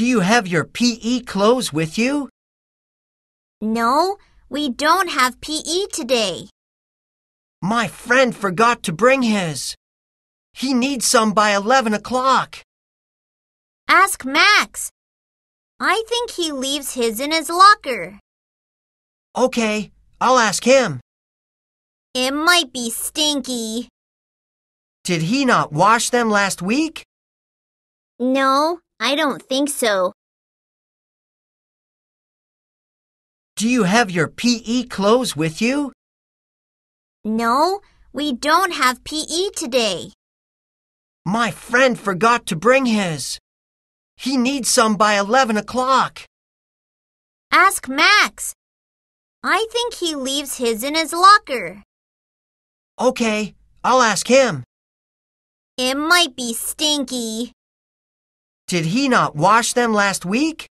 Do you have your PE clothes with you? No, we don't have PE today. My friend forgot to bring his. He needs some by 11 o'clock. Ask Max. I think he leaves his in his locker. Okay, I'll ask him. It might be stinky. Did he not wash them last week? No, I don't think so. Do you have your PE clothes with you? No, we don't have PE today. My friend forgot to bring his. He needs some by 11 o'clock. Ask Max. I think he leaves his in his locker. Okay, I'll ask him. It might be stinky. Did he not wash them last week?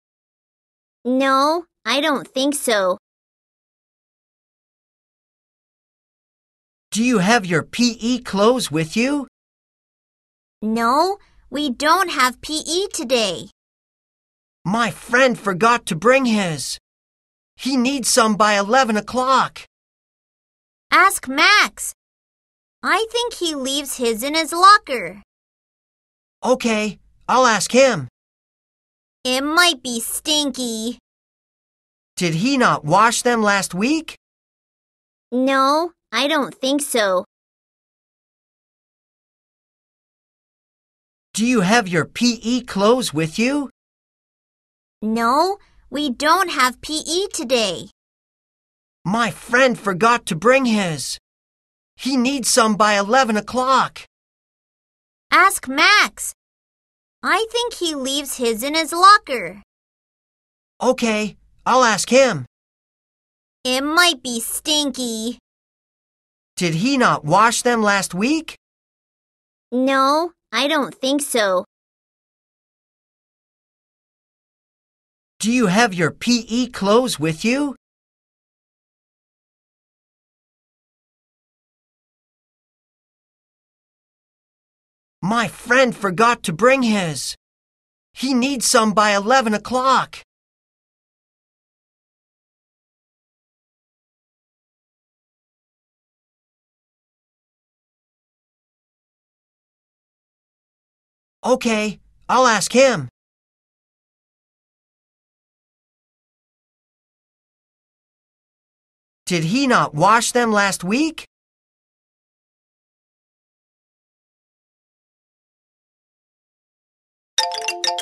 No, I don't think so. Do you have your PE clothes with you? No, we don't have PE today. My friend forgot to bring his. He needs some by 11 o'clock. Ask Max. I think he leaves his in his locker. Okay. I'll ask him. It might be stinky. Did he not wash them last week? No, I don't think so. Do you have your PE clothes with you? No, we don't have PE today. My friend forgot to bring his. He needs some by 11 o'clock. Ask Max. I think he leaves his in his locker. Okay, I'll ask him. It might be stinky. Did he not wash them last week? No, I don't think so. Do you have your PE clothes with you? My friend forgot to bring his. He needs some by 11 o'clock. Okay, I'll ask him. Did he not wash them last week? Thank you.